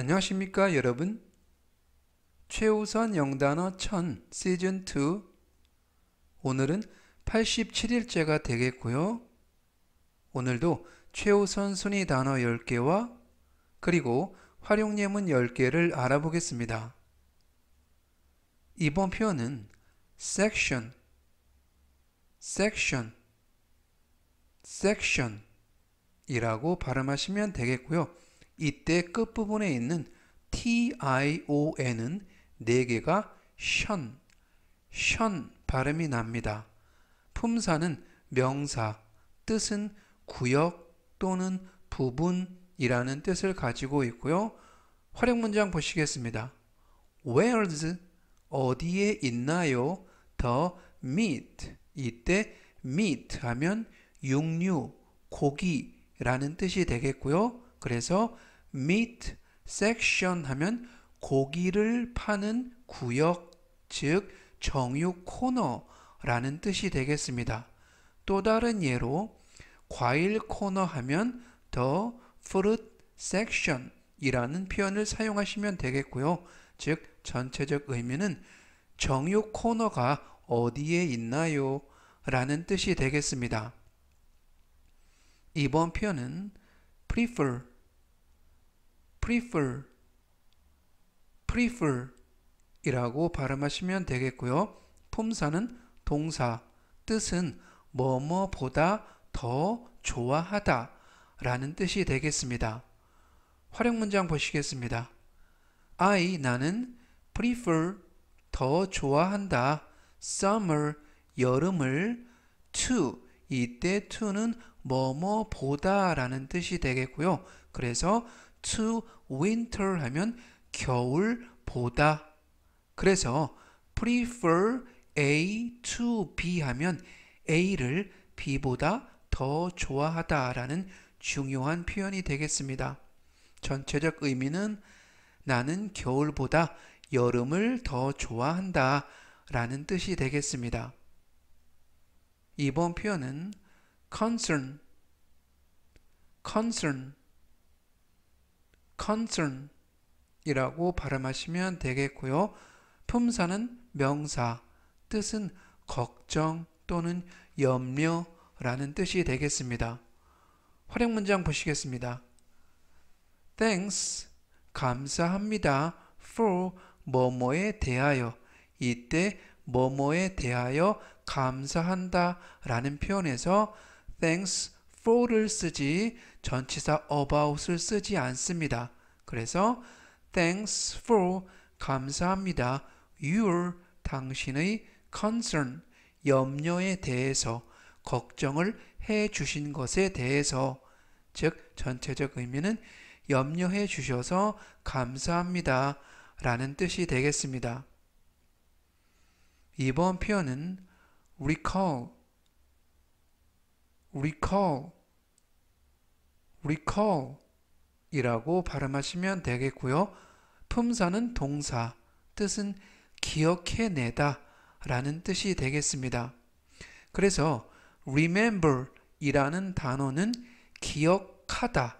안녕하십니까 여러분 최우선 영단어 1000 시즌2 오늘은 87일째가 되겠고요 오늘도 최우선 순위 단어 10개와 그리고 활용 예문 10개를 알아보겠습니다 이번 표현은 section section section 이라고 발음하시면 되겠고요 이때 끝부분에 있는 tion은 4개가 션, 션 발음이 납니다. 품사는 명사, 뜻은 구역 또는 부분이라는 뜻을 가지고 있고요. 활용 문장 보시겠습니다. Where's 어디에 있나요? The meat 이때 meat 하면 육류, 고기라는 뜻이 되겠고요. 그래서 meat section 하면 고기를 파는 구역, 즉 정육 코너라는 뜻이 되겠습니다. 또 다른 예로 과일 코너 하면 the fruit section 이라는 표현을 사용하시면 되겠고요. 즉 전체적 의미는 정육 코너가 어디에 있나요? 라는 뜻이 되겠습니다. 이번 표현은 prefer prefer, prefer 이라고 발음하시면 되겠고요. 품사는 동사, 뜻은 뭐뭐보다 더 좋아하다 라는 뜻이 되겠습니다. 활용 문장 보시겠습니다. I, 나는 prefer, 더 좋아한다. summer, 여름을 to, 이때 to는 뭐뭐보다 라는 뜻이 되겠고요. 그래서 to winter 하면 겨울보다 그래서 prefer A to B 하면 A를 B보다 더 좋아하다라는 중요한 표현이 되겠습니다. 전체적 의미는 나는 겨울보다 여름을 더 좋아한다 라는 뜻이 되겠습니다. 이번 표현은 concern, concern concern이라고 발음하시면 되겠고요. 품사는 명사, 뜻은 걱정 또는 염려라는 뜻이 되겠습니다. 활용 문장 보시겠습니다. Thanks, 감사합니다. For 뭐뭐에 대하여 이때 뭐뭐에 대하여 감사한다 라는 표현에서 thanks for를 쓰지 전치사 about을 쓰지 않습니다. 그래서 thanks for 감사합니다. your 당신의 concern 염려에 대해서 걱정을 해 주신 것에 대해서 즉 전체적 의미는 염려해 주셔서 감사합니다 라는 뜻이 되겠습니다. 이번 표현은 recall recall recall이라고 발음하시면 되겠고요. 품사는 동사, 뜻은 기억해내다 라는 뜻이 되겠습니다. 그래서 remember 이라는 단어는 기억하다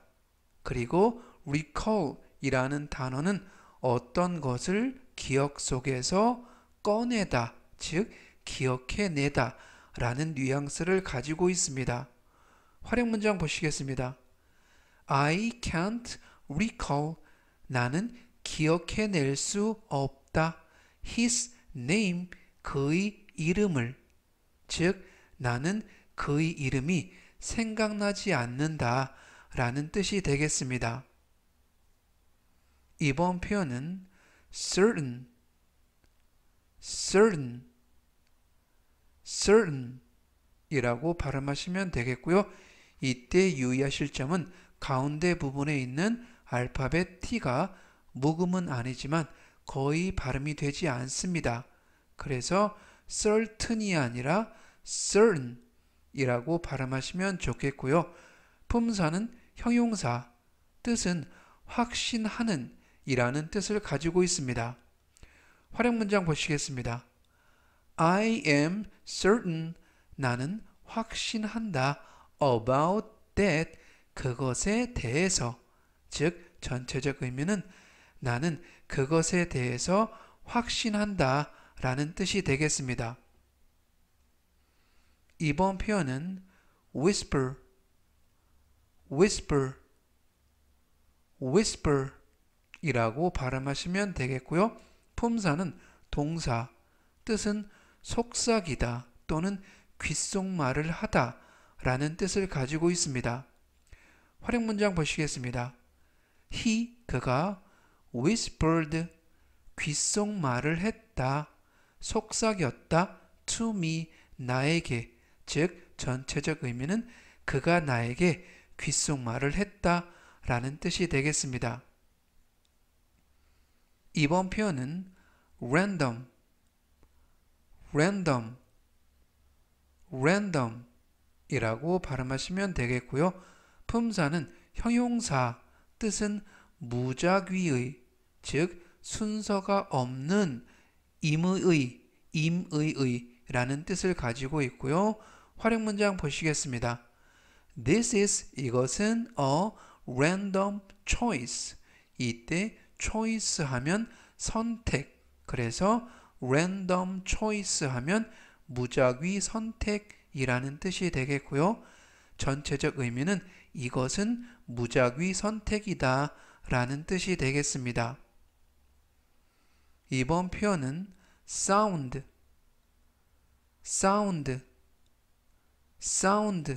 그리고 recall 이라는 단어는 어떤 것을 기억 속에서 꺼내다 즉 기억해내다 라는 뉘앙스를 가지고 있습니다. 활용 문장 보시겠습니다. I can't recall. 나는 기억해낼 수 없다. His name. 그의 이름을. 즉, 나는 그의 이름이 생각나지 않는다. 라는 뜻이 되겠습니다. 이번 표현은 certain, certain, certain 이라고 발음하시면 되겠고요. 이때 유의하실 점은 가운데 부분에 있는 알파벳 T가 묵음은 아니지만 거의 발음이 되지 않습니다. 그래서 certain이 아니라 certain이라고 발음하시면 좋겠고요. 품사는 형용사, 뜻은 확신하는 이라는 뜻을 가지고 있습니다. 활용 문장 보시겠습니다. I am certain 나는 확신한다 about that 그것에 대해서 즉 전체적 의미는 나는 그것에 대해서 확신한다 라는 뜻이 되겠습니다. 이번 표현은 whisper, whisper, whisper 이라고 발음하시면 되겠고요. 품사는 동사, 뜻은 속삭이다 또는 귓속말을 하다 라는 뜻을 가지고 있습니다. 활용 문장 보시겠습니다. he 그가 whispered 귓속말을 했다. 속삭였다. to me 나에게 즉 전체적 의미는 그가 나에게 귓속말을 했다 라는 뜻이 되겠습니다. 이번 표현은 random, random, random 이라고 발음하시면 되겠고요. 품사는 형용사, 뜻은 무작위의, 즉 순서가 없는 임의, 임의의 라는 뜻을 가지고 있고요. 활용 문장 보시겠습니다. This is 이것은 a random choice. 이때 choice 하면 선택. 그래서 random choice 하면 무작위 선택이라는 뜻이 되겠고요. 전체적 의미는 이것은 무작위 선택이다 라는 뜻이 되겠습니다. 이번 표현은 sound, sound, sound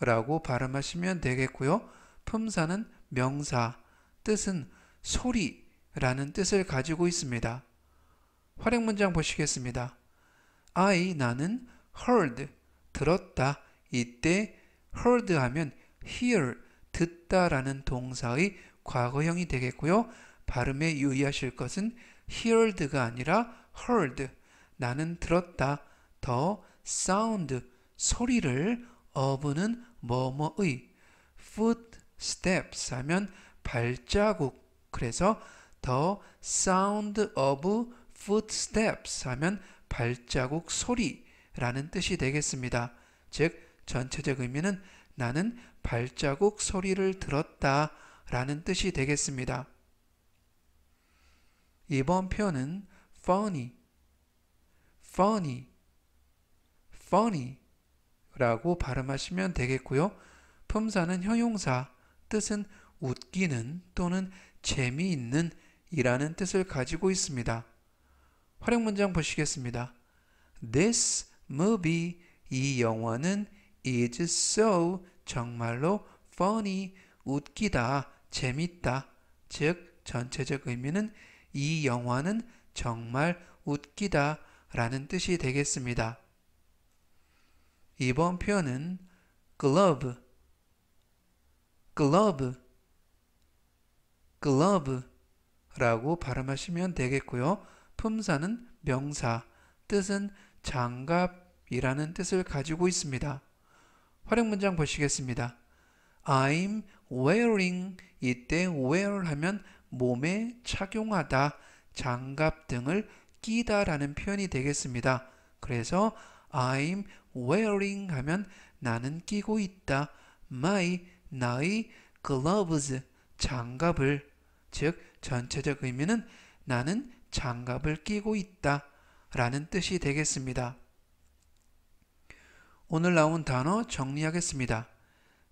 라고 발음하시면 되겠고요. 품사는 명사, 뜻은 소리라는 뜻을 가지고 있습니다. 활용 문장 보시겠습니다. I, 나는 heard, 들었다. 이때 heard 하면 hear 듣다라는 동사의 과거형이 되겠고요. 발음에 유의하실 것은 heard가 아니라 heard 나는 들었다 더 sound 소리를 어부는 뭐뭐의 footsteps 하면 발자국 그래서 더 sound of footsteps 하면 발자국 소리라는 뜻이 되겠습니다. 즉 전체적 의미는 나는 발자국 소리를 들었다 라는 뜻이 되겠습니다. 이번 표현은 funny, funny, funny 라고 발음하시면 되겠고요. 품사는 형용사, 뜻은 웃기는 또는 재미있는 이라는 뜻을 가지고 있습니다. 활용 문장 보시겠습니다. This movie 이 영화는 is so 정말로 funny 웃기다 재밌다 즉 전체적 의미는 이 영화는 정말 웃기다 라는 뜻이 되겠습니다. 이번 표현은 glove, glove, glove 라고 발음하시면 되겠고요. 품사는 명사, 뜻은 장갑이라는 뜻을 가지고 있습니다. 활용 문장 보시겠습니다. I'm wearing 이때 wear 하면 몸에 착용하다, 장갑 등을 끼다 라는 표현이 되겠습니다. 그래서 I'm wearing 하면 나는 끼고 있다. my 나의 gloves 장갑을 즉 전체적 의미는 나는 장갑을 끼고 있다 라는 뜻이 되겠습니다. 오늘 나온 단어 정리하겠습니다.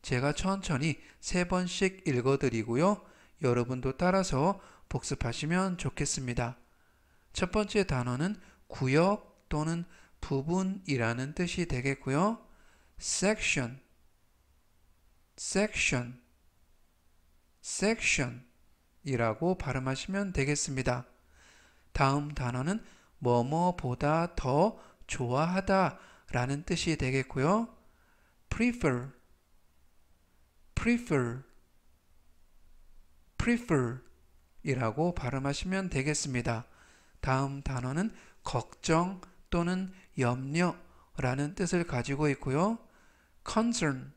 제가 천천히 세 번씩 읽어드리고요. 여러분도 따라서 복습하시면 좋겠습니다. 첫 번째 단어는 구역 또는 부분이라는 뜻이 되겠고요. section, section, section 이라고 발음하시면 되겠습니다. 다음 단어는 뭐뭐보다 더 좋아하다 라는 뜻이 되겠고요. prefer, prefer, prefer 이라고 발음하시면 되겠습니다. 다음 단어는 걱정 또는 염려라는 뜻을 가지고 있고요. concern,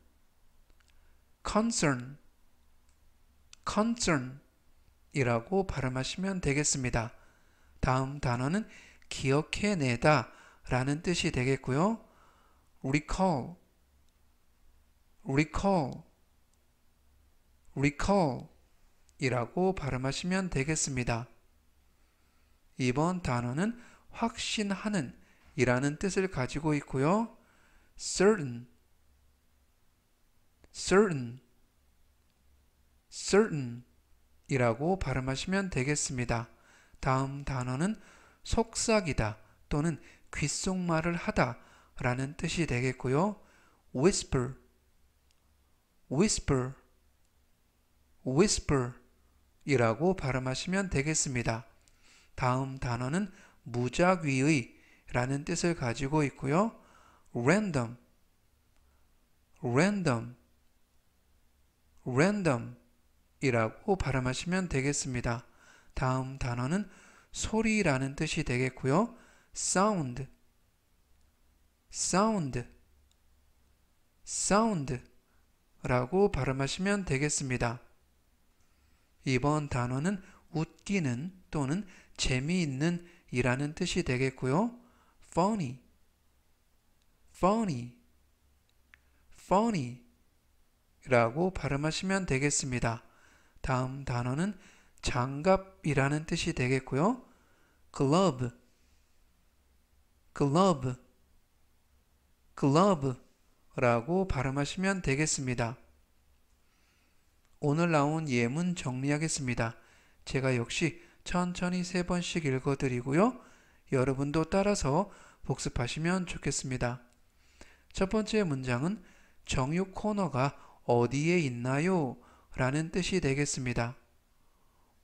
concern, concern 이라고 발음하시면 되겠습니다. 다음 단어는 기억해내다 라는 뜻이 되겠고요. recall, recall, recall 이라고 발음하시면 되겠습니다. 이번 단어는 확신하는 이라는 뜻을 가지고 있고요. certain, certain, certain 이라고 발음하시면 되겠습니다. 다음 단어는 속삭이다 또는 귓속말을 하다 라는 뜻이 되겠고요. whisper, whisper, whisper 이라고 발음하시면 되겠습니다. 다음 단어는 무작위의 라는 뜻을 가지고 있고요. random, random, random 이라고 발음하시면 되겠습니다. 다음 단어는 소리라는 뜻이 되겠고요. sound, sound, sound 라고 발음하시면 되겠습니다. 이번 단어는 웃기는 또는 재미있는 이라는 뜻이 되겠고요. funny, funny, funny 라고 발음하시면 되겠습니다. 다음 단어는 장갑이라는 뜻이 되겠고요. glove, glove glove라고 발음하시면 되겠습니다. 오늘 나온 예문 정리하겠습니다. 제가 역시 천천히 세 번씩 읽어드리고요. 여러분도 따라서 복습하시면 좋겠습니다. 첫 번째 문장은 정육 코너가 어디에 있나요? 라는 뜻이 되겠습니다.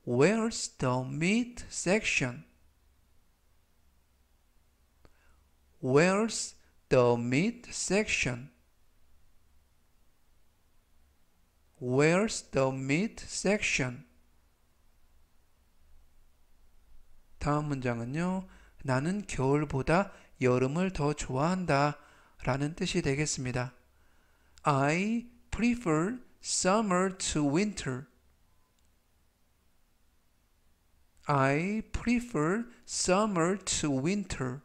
Where's the meat section? Where's the midsection? Where's the midsection? 다음 문장은요. 나는 겨울보다 여름을 더 좋아한다 라는 뜻이 되겠습니다. I prefer summer to winter. I prefer summer to winter.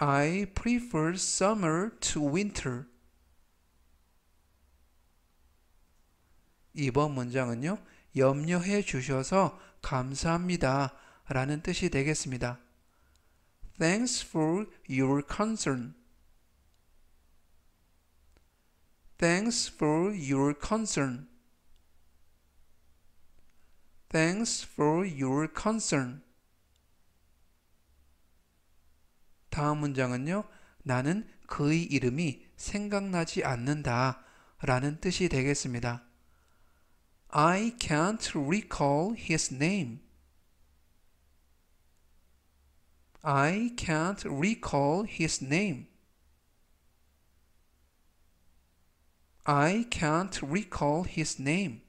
I prefer summer to winter. 이번 문장은요. 염려해 주셔서 감사합니다. 라는 뜻이 되겠습니다. Thanks for your concern. Thanks for your concern. Thanks for your concern. 다음 문장은요. 나는 그의 이름이 생각나지 않는다 라는 뜻이 되겠습니다. I can't recall his name. I can't recall his name. I can't recall his name.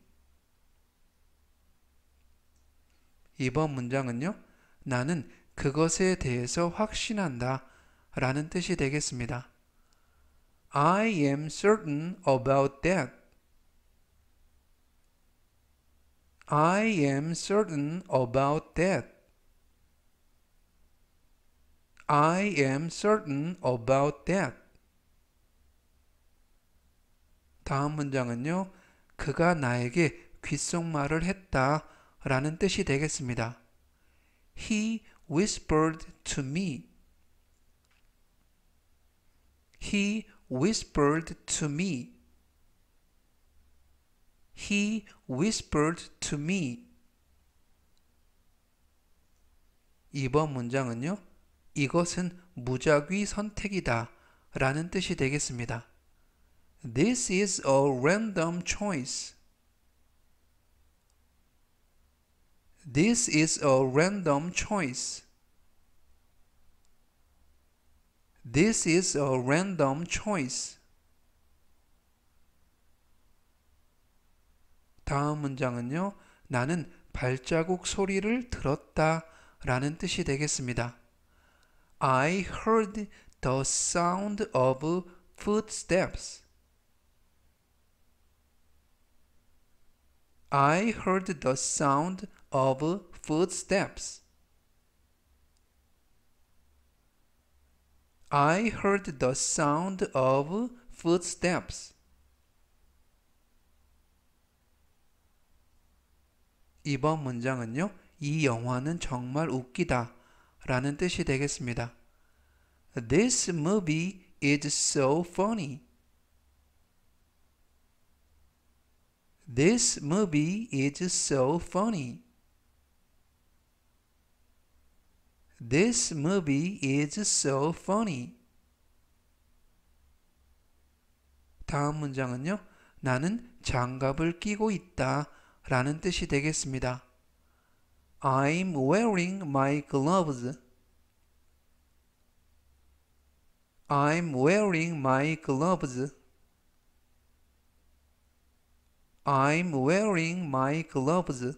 이번 문장은요. 나는 그것에 대해서 확신한다 라는 뜻이 되겠습니다. I am certain about that. I am certain about that. I am certain about that. 다음 문장은요. 그가 나에게 귓속말을 했다 라는 뜻이 되겠습니다. He whispered to me. He whispered to me. He whispered to me. 2번 문장은요. 이것은 무작위 선택이다 라는 뜻이 되겠습니다. This is a random choice. This is a random choice. This is a random choice. 다음 문장은요. 나는 발자국 소리를 들었다 라는 뜻이 되겠습니다. I heard the sound of footsteps. I heard the sound of footsteps. I heard the sound of footsteps. 이번 문장은요, 이 영화는 정말 웃기다 라는 뜻이 되겠습니다. This movie is so funny. This movie is so funny. This movie is so funny. 다음 문장은요. 나는 장갑을 끼고 있다 라는 뜻이 되겠습니다. I'm wearing my gloves. I'm wearing my gloves. I'm wearing my gloves.